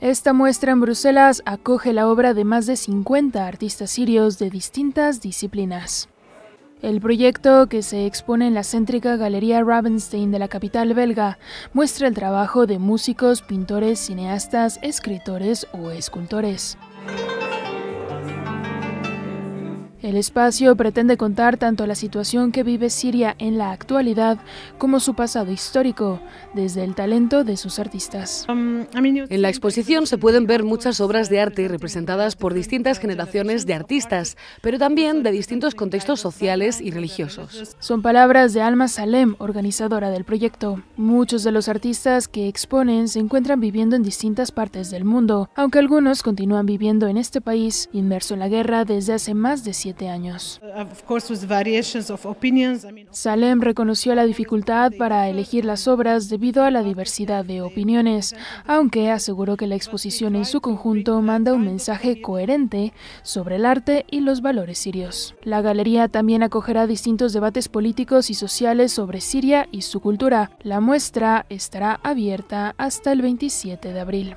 Esta muestra en Bruselas acoge la obra de más de 50 artistas sirios de distintas disciplinas. El proyecto, que se expone en la céntrica Galería Ravenstein de la capital belga, muestra el trabajo de músicos, pintores, cineastas, escritores o escultores. El espacio pretende contar tanto la situación que vive Siria en la actualidad como su pasado histórico, desde el talento de sus artistas. En la exposición se pueden ver muchas obras de arte representadas por distintas generaciones de artistas, pero también de distintos contextos sociales y religiosos. Son palabras de Alma Salem, organizadora del proyecto. Muchos de los artistas que exponen se encuentran viviendo en distintas partes del mundo, aunque algunos continúan viviendo en este país, inmerso en la guerra desde hace más de siete años. Salem reconoció la dificultad para elegir las obras debido a la diversidad de opiniones, aunque aseguró que la exposición en su conjunto manda un mensaje coherente sobre el arte y los valores sirios. La galería también acogerá distintos debates políticos y sociales sobre Siria y su cultura. La muestra estará abierta hasta el 27 de abril.